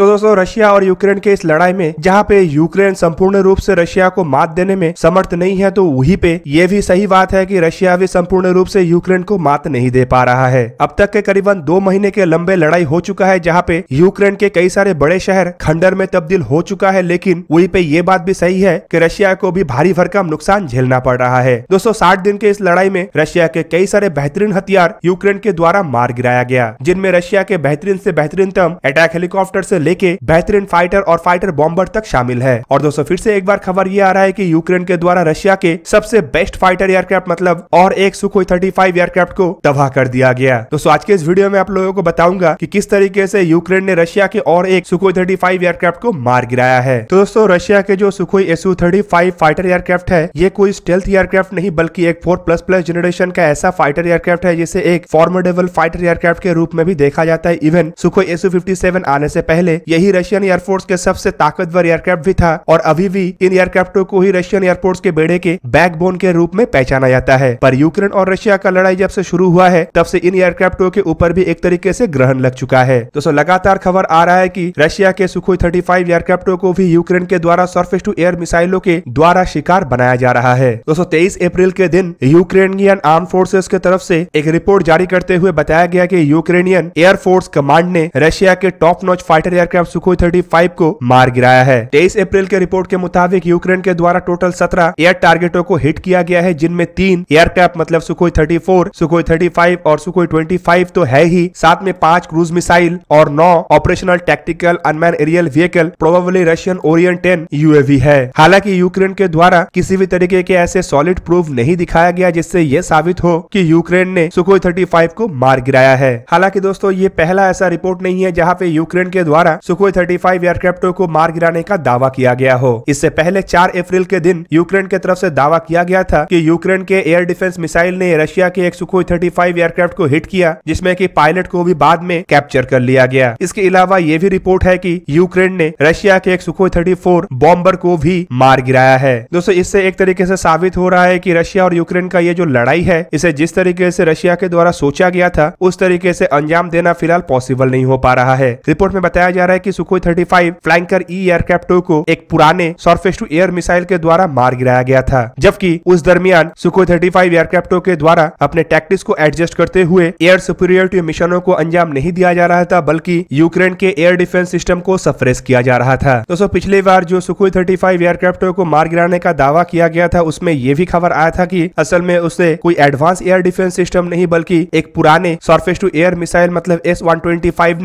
तो दोस्तों रशिया और यूक्रेन के इस लड़ाई में जहाँ पे यूक्रेन संपूर्ण रूप से रशिया को मात देने में समर्थ नहीं है तो वही पे ये भी सही बात है कि रशिया भी संपूर्ण रूप से यूक्रेन को मात नहीं दे पा रहा है अब तक के करीबन दो महीने के लंबे लड़ाई हो चुका है जहाँ पे यूक्रेन के कई सारे बड़े शहर खंडर में तब्दील हो चुका है लेकिन वही पे ये बात भी सही है की रशिया को भी भारी भरकम नुकसान झेलना पड़ रहा है दोस्तों साठ दिन के इस लड़ाई में रशिया के कई सारे बेहतरीन हथियार यूक्रेन के द्वारा मार गिराया गया जिनमें रशिया के बेहतरीन से बेहतरीन तम अटैक हेलीकॉप्टर से लेके बेहतरीन फाइटर और फाइटर बॉम्बर तक शामिल है और दोस्तों फिर से एक बार खबर ये आ रहा है की यूक्रेन के द्वारा रशिया के सबसे बेस्ट फाइटर एयरक्राफ्ट मतलब और एक सुखोई थर्टी एयरक्राफ्ट को तबाह कर दिया गया दोस्तों आज के इस वीडियो में आप लोगों को बताऊंगा कि किस तरीके से यूक्रेन ने रशिया के और एक सुखोई थर्टी एयरक्राफ्ट को मार गिराया है तो दोस्तों रशिया के जो Sukhoi Su thirty fighter aircraft है ये कोई स्टेल्थ एयरक्राफ्ट नहीं बल्कि एक फोर प्लस प्लस जनरेशन का ऐसा फाइटर एयरक्राफ्ट है जिसे एक फॉर्मेडेबल फाइटर एयरक्राफ्ट के रूप में भी देखा जाता है इवन सुखोई सेवन आने से पहले पहले यही रशियन एयरफोर्स के सबसे ताकतवर एयरक्राफ्ट भी था और अभी भी इन एयरक्राफ्टों को ही रशियन एयरफोर्स के बेड़े के बैकबोन के रूप में पहचाना जाता है पर यूक्रेन और रशिया का लड़ाई जब से शुरू हुआ है तब से इन एयरक्राफ्टों के ऊपर भी एक तरीके से ग्रहण लग चुका है दोस्तों लगातार खबर आ रहा है की रशिया के सुखोई थर्टी एयरक्राफ्टों को भी यूक्रेन के द्वारा सर्फेस टू एयर मिसाइलों के द्वारा शिकार बनाया जा रहा है दोस्तों तेईस अप्रैल के दिन यूक्रेनियन आर्म फोर्सेस के तरफ से एक रिपोर्ट जारी करते हुए बताया गया कि यूक्रेनियन एयरफोर्स कमांड ने रशिया के top notch fighter aircraft Sukhoi thirty को मार गिराया है तेईस अप्रैल के रिपोर्ट के मुताबिक यूक्रेन के द्वारा टोटल सत्रह एयर टारगेटों को हिट किया गया है जिनमें तीन एयरक्राफ्ट मतलब Sukhoi thirty four Sukhoi thirty five और सुखोई ट्वेंटी फाइव तो है ही साथ में पांच क्रूज मिसाइल और नौ operational tactical unmanned aerial vehicle probably Russian Orion ten UAV है हालांकि यूक्रेन के द्वारा किसी भी तरीके के ऐसे सॉलिड प्रूफ नहीं दिखाया गया जिससे ये साबित हो कि यूक्रेन ने सुखोई 35 को मार गिराया है हालांकि दोस्तों ये पहला ऐसा रिपोर्ट नहीं है जहां पे यूक्रेन के द्वारा द्वारा सुखोई फाइव एयरक्राफ्टों को मार गिराने का दावा किया गया हो इससे पहले चार अप्रैल के दिन यूक्रेन के तरफ से दावा किया गया था कि यूक्रेन के एयर डिफेंस मिसाइल ने रशिया के एक सुखोई थर्टी फाइव एयरक्राफ्ट को हिट किया जिसमे की पायलट को भी बाद में कैप्चर कर लिया गया इसके अलावा ये भी रिपोर्ट है की यूक्रेन ने रशिया के एक सुखोई थर्टी फोर बॉम्बर को भी मार गिराया है दोस्तों इससे एक तरीके से साबित हो रहा है कि रशिया और यूक्रेन का ये जो लड़ाई है इसे जिस तरीके से रशिया के द्वारा सोचा गया था उस तरीके से अंजाम देना फिलहाल पॉसिबल नहीं हो पा रहा है रिपोर्ट में बताया जा जा रहा है कि सुखोई 35 फ्लाइंकर ई एयरक्राफ्ट को एक पुराने सरफेस टू एयर मिसाइल के द्वारा मार गिराया गया था जबकि उस दरमियान सुखोई 35 एयरक्राफ्ट के द्वारा अपने टैक्टिक्स को एडजस्ट करते हुए एयर सुपीरियरिटी मिशनों को अंजाम नहीं दिया जा रहा था बल्कि यूक्रेन के एयर डिफेंस सिस्टम को सफरेस किया जा रहा था दोस्तों पिछले बार जो सुखोई थर्टी फाइव एयरक्राफ्ट को मार गिराने का दावा किया गया था उसमें यह भी खबर आया था की असल में उसे कोई एडवांस एयर डिफेंस सिस्टम नहीं बल्कि एक पुराने सरफेस टू एयर मिसाइल मतलब एस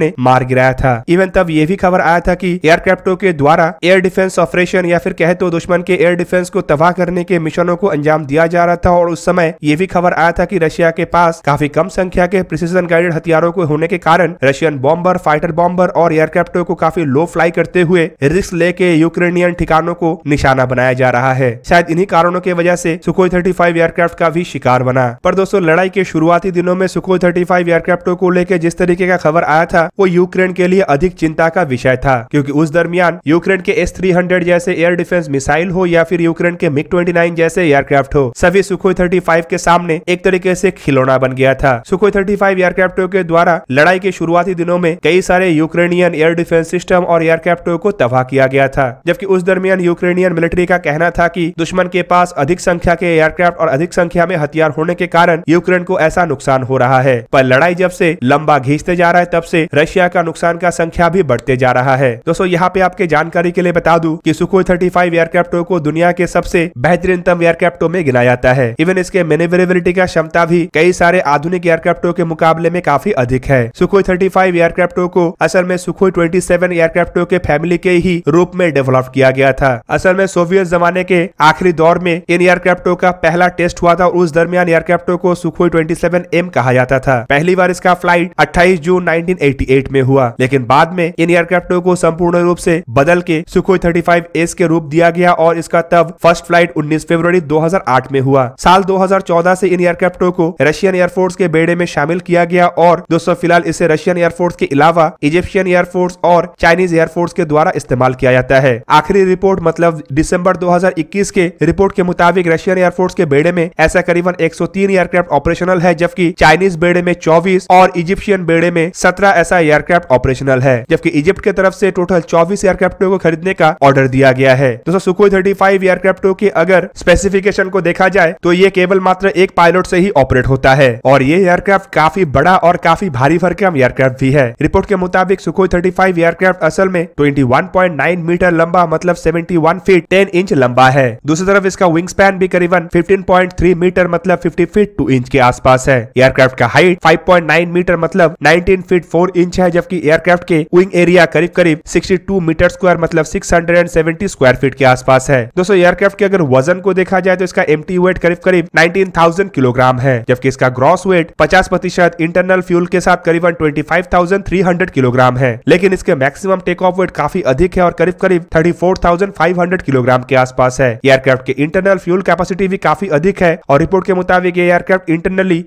ने मार गिराया था इवन तब तब ये भी खबर आया था कि एयरक्राफ्टो के द्वारा एयर डिफेंस ऑपरेशन या फिर कहे तो दुश्मन के एयर डिफेंस को तबाह करने के मिशनों को अंजाम दिया जा रहा था और उस समय ये भी खबर आया था की रशिया के पास काफी कम संख्या के प्रिसीजन गाइडेड हथियारों को होने के कारण रशियन बॉम्बर फाइटर बॉम्बर और एयरक्राफ्टो को काफी लो फ्लाई करते हुए रिस्क लेके यूक्रेनियन ठिकानों को निशाना बनाया जा रहा है शायद इन्हीं कारणों की वजह से सुखोई थर्टी फाइव एयरक्राफ्ट का भी शिकार बना पर दोस्तों लड़ाई के शुरुआती दिनों में सुखोई थर्टी फाइव एयरक्राफ्टो को लेकर जिस तरीके का खबर आया था वो यूक्रेन के लिए अधिक चिंता चिंता का विषय था क्योंकि उस दरमियान यूक्रेन के एस थ्री हंड्रेड जैसे एयर डिफेंस मिसाइल हो या फिर यूक्रेन के मिग ट्वेंटी नाइन जैसे एयरक्राफ्ट हो सभी सुखोई थर्टी फाइव के सामने एक तरीके से खिलौना बन गया था सुखोई थर्टी फाइव एयरक्राफ्टों के द्वारा लड़ाई के शुरुआती दिनों में कई सारे यूक्रेनियन एयर डिफेंस सिस्टम और एयरक्राफ्टों को तबाह किया गया था जबकि उस दरमियान यूक्रेनियन मिलिट्री का कहना था की दुश्मन के पास अधिक संख्या के एयरक्राफ्ट और अधिक संख्या में हथियार होने के कारण यूक्रेन को ऐसा नुकसान हो रहा है पर लड़ाई जब से लंबा घींचते जा रहा है तब से रशिया का नुकसान का संख्या भी बढ़ते जा रहा है दोस्तों यहाँ पे आपके जानकारी के लिए बता दू की सुखोई फाइव एयरक्राफ्टो को दुनिया के सबसे बेहतरीन एयरक्राफ्टो में गिना जाता है इवन इसके मेनेवरेबिलिटी का क्षमता भी कई सारे आधुनिक एयरक्राफ्टों के मुकाबले में काफी अधिक है सुखोई फाइव एयरक्राफ्टो को असल में सुखोई सेवन एयरक्राफ्टो के फैमिली के ही रूप में डेवलप किया गया था असल में सोवियत जमाने के आखिरी दौर में इन एयरक्राफ्टो का पहला टेस्ट हुआ था और उस दरमियान एयरक्राफ्टो को सुखोई सेवन एम कहा जाता था पहली बार इसका फ्लाइट अट्ठाईस जून एट में हुआ लेकिन बाद में इन एयरक्राफ्टों को संपूर्ण रूप से बदल के सुखोई फाइव एस के रूप दिया गया और इसका तब फर्स्ट फ्लाइट 19 फरवरी 2008 में हुआ साल 2014 से इन एयरक्राफ्टों को रशियन एयरफोर्स के बेड़े में शामिल किया गया और दोस्तों फिलहाल इसे रशियन एयरफोर्स के अलावा इजिप्शियन एयरफोर्स और चाइनीज एयरफोर्स के द्वारा इस्तेमाल किया जाता है आखिरी रिपोर्ट मतलब दिसंबर 2021 के रिपोर्ट के मुताबिक रशियन एयरफोर्स के बेड़े में ऐसा करीबन 103 एयरक्राफ्ट ऑपरेशनल है जबकि चाइनीज बेड़े में 24 और इजिप्शियन बेड़े में 17 ऐसा एयरक्राफ्ट ऑपरेशनल है जबकि जबकि इजिप्ट की तरफ से टोटल चौबीस एयरक्राफ्टों को खरीदने का ऑर्डर दिया गया है दोस्तों सुखोई थर्टी फाइव एयरक्राफ्टों के अगर स्पेसिफिकेशन को देखा जाए तो ये केवल मात्र एक पायलट से ही ऑपरेट होता है और ये एयरक्राफ्ट काफी बड़ा और काफी भारी भरकम एयरक्राफ्ट भी है रिपोर्ट के मुताबिक सुखोई थर्टी एयरक्राफ्ट असल में ट्वेंटी मीटर लंबा मतलब seventy one feet ten inch लंबा है दूसरी तरफ इसका विंग स्पैन भी करीबन फिफ्टीन पॉइंट थ्री मीटर मतलब फिफ्टी फीट टू इंच के आसपास है एयरक्राफ्ट का height five point nine metre मतलब नाइनटीन फीट फोर इंच है जबकि एयरक्राफ्ट के विंग फ्लोरिंग एरिया करीब करीब 62 मीटर स्क्वायर मतलब 670 स्क्वायर फीट के आसपास है दोस्तों एयरक्राफ्ट के अगर वजन को देखा जाए तो इसका एमटी वेट करीब करीब 19,000 किलोग्राम है जबकि इसका ग्रॉस वेट 50 प्रतिशत इंटरनल फ्यूल के साथ करीबन 25,300 किलोग्राम है लेकिन इसके मैक्सिमम टेक ऑफ वेट काफी अधिक है और करीब करीब हंड्रेड किलोग्राम के आसपास है एयरक्राफ्ट के इंटरनल फ्यूल कैपेसिटी भी काफी अधिक है और रिपोर्ट के मुताबिक एयरक्राफ्ट इंटरनली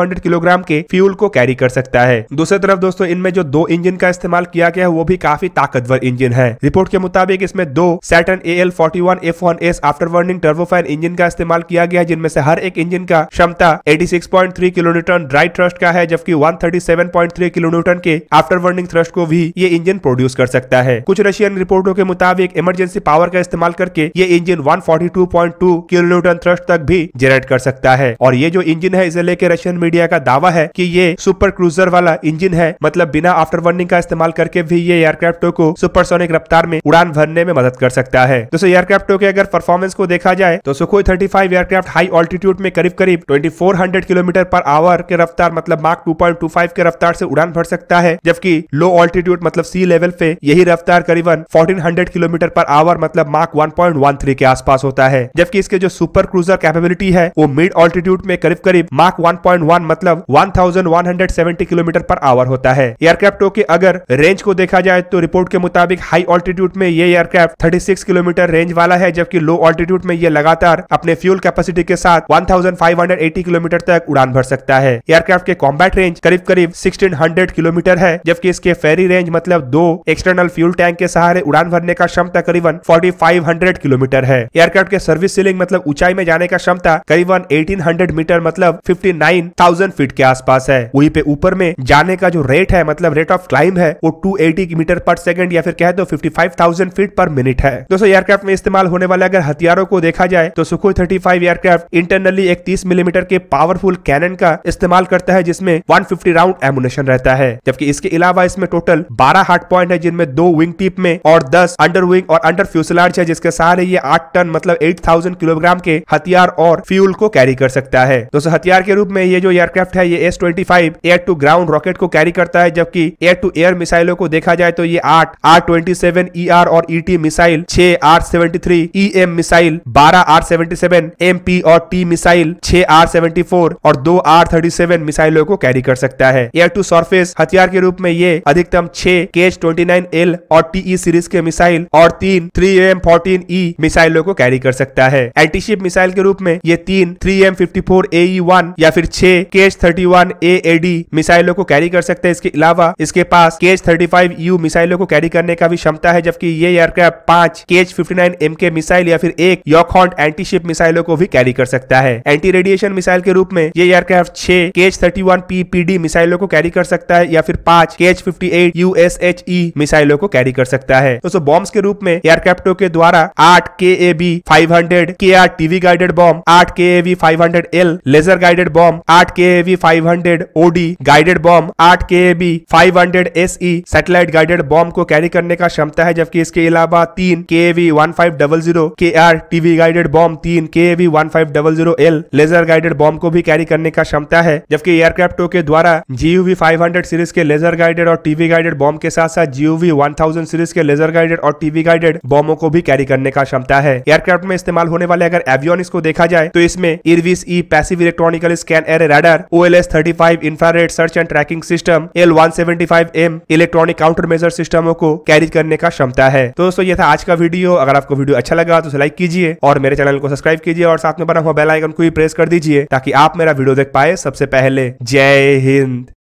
हंड्रेड किलोग्राम के फ्यूल को कैरी कर सकता है दूसरी तरफ दोस्तों इनमें जो दो इंजन का इस्तेमाल किया गया है वो भी काफी ताकतवर इंजन है रिपोर्ट के मुताबिक इसमें दो Saturn A L forty one F one S after burning turbofan engine का इस्तेमाल किया गया जिनमें से हर एक इंजन का क्षमता 86.3 किलोन्यूटन ड्राई थ्रस्ट का है जबकि 137.3 किलोन्यूटन के आफ्टर वर्निंग थ्रस्ट को भी ये इंजन प्रोड्यूस कर सकता है कुछ रशियन रिपोर्टों के मुताबिक इमरजेंसी पावर का इस्तेमाल करके ये इंजन 142.2 किलोमीटर थ्रस्ट तक भी जनरेट कर सकता है और ये जो इंजन है इसे लेकर रशियन मीडिया का दावा है की ये सुपर क्रूजर वाला इंजन है मतलब बिना आफ्टर वर्निंग का का इस्तेमाल करके भी ये एयरक्राफ्टों को सुपरसोनिक रफ्तार में उड़ान भरने में मदद कर सकता है दोस्तों एयरक्राफ्टों के अगर परफॉर्मेंस को देखा जाए तो Sukhoi thirty aircraft high altitude में करीब करीब ट्वेंटी किलोमीटर पर आवर के रफ्तार मतलब मार्क टू के रफ्तार से उड़ान भर सकता है जबकि लो ऑल्टीट्यूड मतलब सी लेवल पे यही रफ्तार करीबन 1400 किलोमीटर पर आवर मतलब मार्क 1.13 के आसपास होता है जबकि इसके जो सुपर क्रूजर कैपेबिलिटी है वो मिड ऑल्टीट्यूड में करीब करीब मार्क 1.1 मतलब 1170 किलोमीटर पर आवर होता है एयरक्राफ्टों के अगर किलोमीटर रेंज को देखा जाए तो रिपोर्ट के मुताबिक हाई ऑल्टीट्यूड में ये एयरक्राफ्ट 36 किलोमीटर रेंज वाला है जबकि लो ऑल्टीट्यूड में ये लगातार अपने फ्यूल कैपेसिटी के साथ 1580 किलोमीटर तक उड़ान भर सकता है एयरक्राफ्ट के कॉम्बैट रेंज करीब करीब 1600 किलोमीटर है जबकि इसके फेरी रेंज मतलब दो एक्सटर्नल फ्यूल टैंक के सहारे उड़ान भरने का क्षमता करीबन 4500 किलोमीटर है एयरक्राफ्ट के सर्विस सीलिंग मतलब ऊंचाई में जाने का क्षमता करीबन 1800 मीटर मतलब 59,000 फीट के आसपास है वहीं पे ऊपर में जाने का जो रेट है मतलब रेट ऑफ क्लाइंब है वो 280 मीटर पर सेकेंड या फिर कह दो 55,000 फीट पर मिनट है दोस्तों एयरक्राफ्ट में इस्तेमाल होने वाले अगर हथियारों को देखा जाए तो सुखोई 35 एयरक्राफ्ट इंटरनली एक तीस मिलीमीटर के पावरफुल कैनन का इस्तेमाल करता है जिसमें 150 राउंड एमुनेशन रहता है जबकि इसके अलावा इसमें टोटल बारह हार्ट पॉइंट है जिनमें दो विंग टिप में और दस अंडर विंग और अंडर फ्यूसलार्ज है जिसके सहारे ये आठ टन मतलब 8000 किलोग्राम के हथियार और फ्यूल को कैरी कर सकता है दोस्तों हथियार के रूप में ये जो एयरक्राफ्ट है ये S air to ground rocket को कैरी करता है जबकि एयर टू एयर एयर मिसाइलों को देखा जाए तो ये आठ R twenty seven E e R और ई e मिसाइल छह R seventy three e missile बारह R seventy seven M P और टी मिसाइल छह आर सेवेंटी फोर और दो आर थर्टी सेवन मिसाइलों को कैरी कर सकता है एयर टू सरफेस हथियार के रूप में ये अधिकतम छह के ट्वेंटी नाइन एल और टीई सीरीज के मिसाइल और तीन थ्री एम फोर्टीन ई मिसाइलों को कैरी कर सकता है एंटीशिप मिसाइल के रूप में ये तीन three M fifty four A one या फिर छह K thirty one A A D मिसाइलों को कैरी कर सकते हैं इसके अलावा इसके पास के एच थर्टी फाइव यू मिसाइलों को कैरी करने का भी क्षमता है जबकि ये एयरक्राफ्ट पांच K H fifty nine M K missile या फिर एक यॉकहॉन्ट एंटी शिप मिसाइलों को भी कैरी कर सकता है एंटी रेडिएशन मिसाइल के रूप में ये एयरक्राफ्ट छह K H thirty one P P D मिसाइलों को कैरी कर सकता है या फिर पांच K H fifty eight U S H E मिसाइलों को कैरी कर सकता है दोस्तों बॉम्ब के रूप में एयरक्राफ्टों के द्वारा आठ K A B five hundred K R TV guided bomb आठ K A V five hundred L laser guided bomb आठ K A V five hundred OD guided bomb आठ K A B five hundred S SE satellite guided bomb को carry करने का क्षमता है जबकि इसके अलावा तीन K V one five double zero K R TV guided bomb तीन K V one five double zero L laser guided bomb को भी कैरी करने का क्षमता है जबकि एयरक्राफ्टों के द्वारा जीयूवी हंड्रेड सीरीज के लेजर गाइडेड और टीवी गाइडेड बॉम्ब के साथ साथ जीयूवी थाउजेंड सीरीज के लेजर गाइडेड और टीवी गाइडेड बॉम्बों को भी कैरी करने का क्षमता है एयरक्राफ्ट में इस्तेमाल होने वाले अगर एवियोन को देखा जाए तो इसमें Irbis E passive electronical scan air radar O L S thirty five infrared search and tracking system L one seventy five M M electronic counter measure सिस्टमों को कैरी करने का क्षमता है तो दोस्तों ये था आज का वीडियो अगर आपको वीडियो अच्छा लगा तो उसे लाइक कीजिए और मेरे चैनल को सब्सक्राइब कीजिए और साथ में बना हुआ बेलाइकन को भी प्रेस कर दीजिए ताकि आप मेरा वीडियो देख पाए सबसे पहले जय हिंद